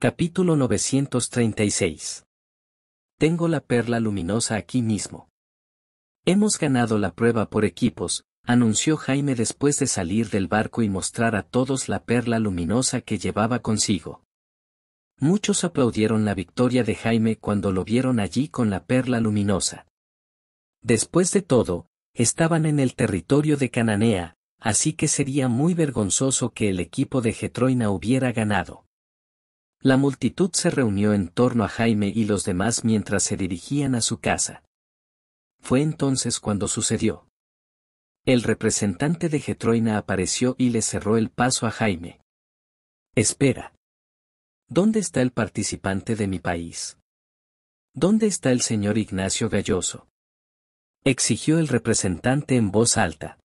Capítulo 936. Tengo la perla luminosa aquí mismo. Hemos ganado la prueba por equipos, anunció Jaime después de salir del barco y mostrar a todos la perla luminosa que llevaba consigo. Muchos aplaudieron la victoria de Jaime cuando lo vieron allí con la perla luminosa. Después de todo, estaban en el territorio de Cananea, así que sería muy vergonzoso que el equipo de Getroina hubiera ganado. La multitud se reunió en torno a Jaime y los demás mientras se dirigían a su casa. Fue entonces cuando sucedió. El representante de Getroina apareció y le cerró el paso a Jaime. Espera. ¿Dónde está el participante de mi país? ¿Dónde está el señor Ignacio Galloso? Exigió el representante en voz alta.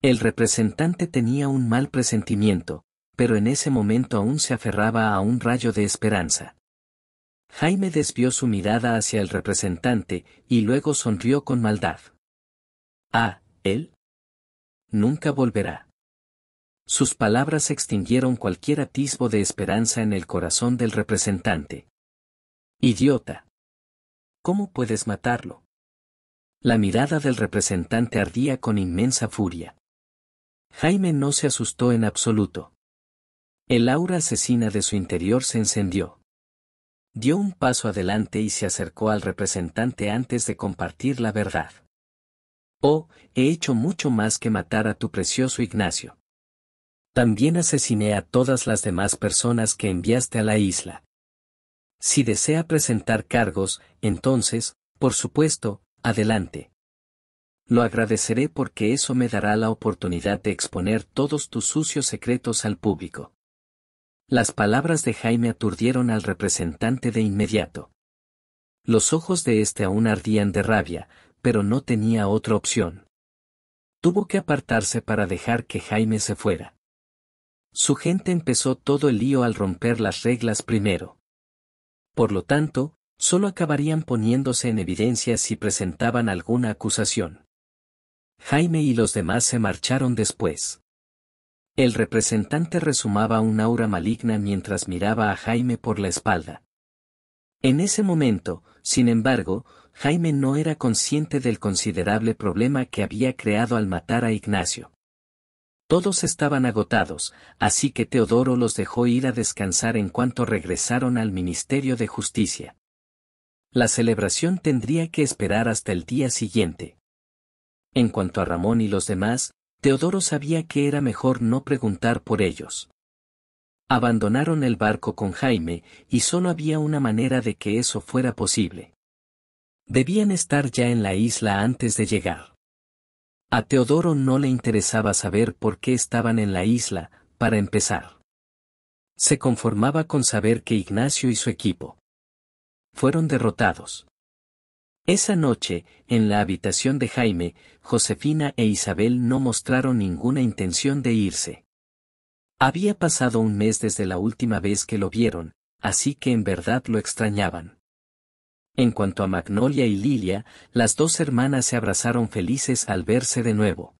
El representante tenía un mal presentimiento, pero en ese momento aún se aferraba a un rayo de esperanza. Jaime desvió su mirada hacia el representante y luego sonrió con maldad. Ah, él. Nunca volverá. Sus palabras extinguieron cualquier atisbo de esperanza en el corazón del representante. Idiota. ¿Cómo puedes matarlo? La mirada del representante ardía con inmensa furia. Jaime no se asustó en absoluto. El aura asesina de su interior se encendió. Dio un paso adelante y se acercó al representante antes de compartir la verdad. Oh, he hecho mucho más que matar a tu precioso Ignacio. También asesiné a todas las demás personas que enviaste a la isla. Si desea presentar cargos, entonces, por supuesto, adelante. Lo agradeceré porque eso me dará la oportunidad de exponer todos tus sucios secretos al público. Las palabras de Jaime aturdieron al representante de inmediato. Los ojos de éste aún ardían de rabia, pero no tenía otra opción. Tuvo que apartarse para dejar que Jaime se fuera. Su gente empezó todo el lío al romper las reglas primero. Por lo tanto, solo acabarían poniéndose en evidencia si presentaban alguna acusación. Jaime y los demás se marcharon después. El representante resumaba un aura maligna mientras miraba a Jaime por la espalda. En ese momento, sin embargo, Jaime no era consciente del considerable problema que había creado al matar a Ignacio. Todos estaban agotados, así que Teodoro los dejó ir a descansar en cuanto regresaron al Ministerio de Justicia. La celebración tendría que esperar hasta el día siguiente. En cuanto a Ramón y los demás, Teodoro sabía que era mejor no preguntar por ellos. Abandonaron el barco con Jaime, y solo había una manera de que eso fuera posible. Debían estar ya en la isla antes de llegar. A Teodoro no le interesaba saber por qué estaban en la isla, para empezar. Se conformaba con saber que Ignacio y su equipo fueron derrotados. Esa noche, en la habitación de Jaime, Josefina e Isabel no mostraron ninguna intención de irse. Había pasado un mes desde la última vez que lo vieron, así que en verdad lo extrañaban. En cuanto a Magnolia y Lilia, las dos hermanas se abrazaron felices al verse de nuevo.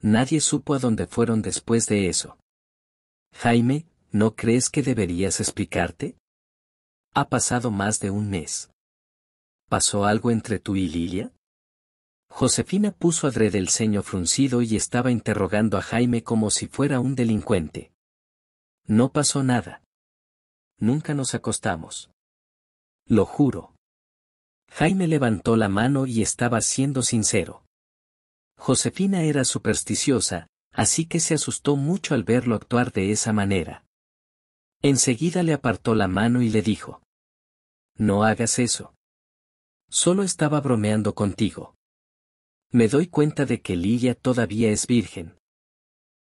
Nadie supo a dónde fueron después de eso. Jaime, ¿no crees que deberías explicarte? Ha pasado más de un mes. ¿Pasó algo entre tú y Lilia? Josefina puso adrede el ceño fruncido y estaba interrogando a Jaime como si fuera un delincuente. No pasó nada. Nunca nos acostamos. Lo juro. Jaime levantó la mano y estaba siendo sincero. Josefina era supersticiosa, así que se asustó mucho al verlo actuar de esa manera. Enseguida le apartó la mano y le dijo. No hagas eso. Solo estaba bromeando contigo. Me doy cuenta de que Lilia todavía es virgen.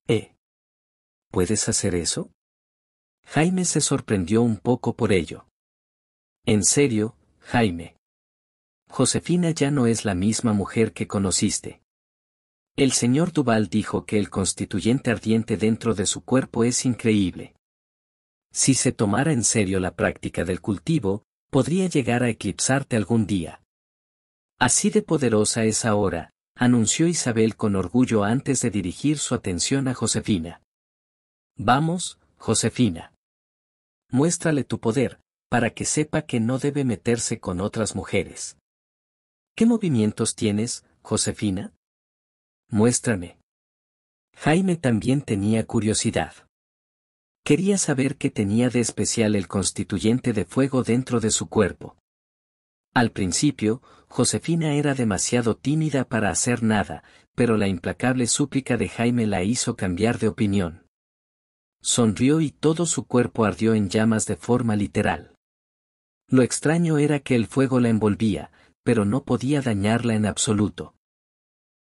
¿Eh? ¿Puedes hacer eso? Jaime se sorprendió un poco por ello. En serio, Jaime. Josefina ya no es la misma mujer que conociste. El señor Duval dijo que el constituyente ardiente dentro de su cuerpo es increíble. Si se tomara en serio la práctica del cultivo, podría llegar a eclipsarte algún día. Así de poderosa es ahora, anunció Isabel con orgullo antes de dirigir su atención a Josefina. Vamos, Josefina. Muéstrale tu poder, para que sepa que no debe meterse con otras mujeres. ¿Qué movimientos tienes, Josefina? Muéstrame. Jaime también tenía curiosidad. Quería saber qué tenía de especial el constituyente de fuego dentro de su cuerpo. Al principio, Josefina era demasiado tímida para hacer nada, pero la implacable súplica de Jaime la hizo cambiar de opinión. Sonrió y todo su cuerpo ardió en llamas de forma literal. Lo extraño era que el fuego la envolvía, pero no podía dañarla en absoluto.